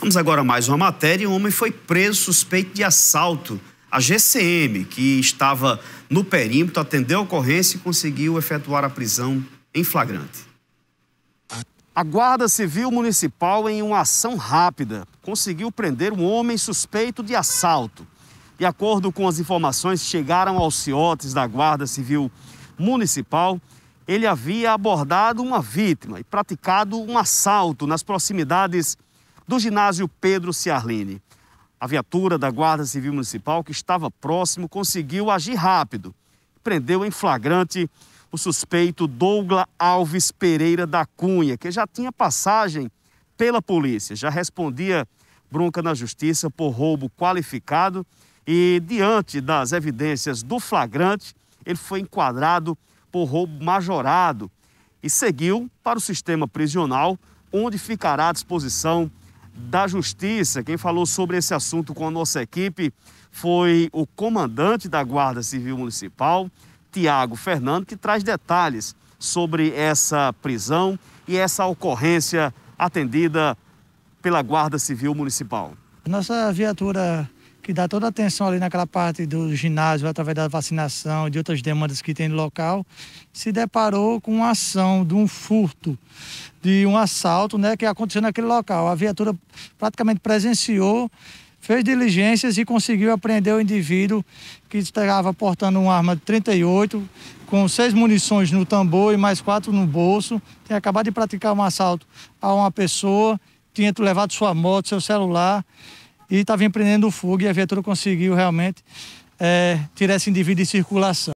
Vamos agora a mais uma matéria. Um homem foi preso suspeito de assalto. A GCM, que estava no perímetro, atendeu a ocorrência e conseguiu efetuar a prisão em flagrante. A Guarda Civil Municipal, em uma ação rápida, conseguiu prender um homem suspeito de assalto. De acordo com as informações que chegaram aos ciotes da Guarda Civil Municipal, ele havia abordado uma vítima e praticado um assalto nas proximidades do ginásio Pedro Ciarline. A viatura da Guarda Civil Municipal, que estava próximo, conseguiu agir rápido. Prendeu em flagrante o suspeito Douglas Alves Pereira da Cunha, que já tinha passagem pela polícia, já respondia bronca na justiça por roubo qualificado e, diante das evidências do flagrante, ele foi enquadrado por roubo majorado e seguiu para o sistema prisional, onde ficará à disposição da Justiça. Quem falou sobre esse assunto com a nossa equipe foi o comandante da Guarda Civil Municipal, Tiago Fernando, que traz detalhes sobre essa prisão e essa ocorrência atendida pela Guarda Civil Municipal. Nossa viatura que dá toda a atenção ali naquela parte do ginásio, através da vacinação e de outras demandas que tem no local, se deparou com uma ação de um furto, de um assalto né, que aconteceu naquele local. A viatura praticamente presenciou, fez diligências e conseguiu apreender o indivíduo que estava portando uma arma de 38, com seis munições no tambor e mais quatro no bolso, tinha acabado de praticar um assalto a uma pessoa, tinha levado sua moto, seu celular e estava empreendendo o fuga e a viatura conseguiu realmente é, tirar esse indivíduo de circulação.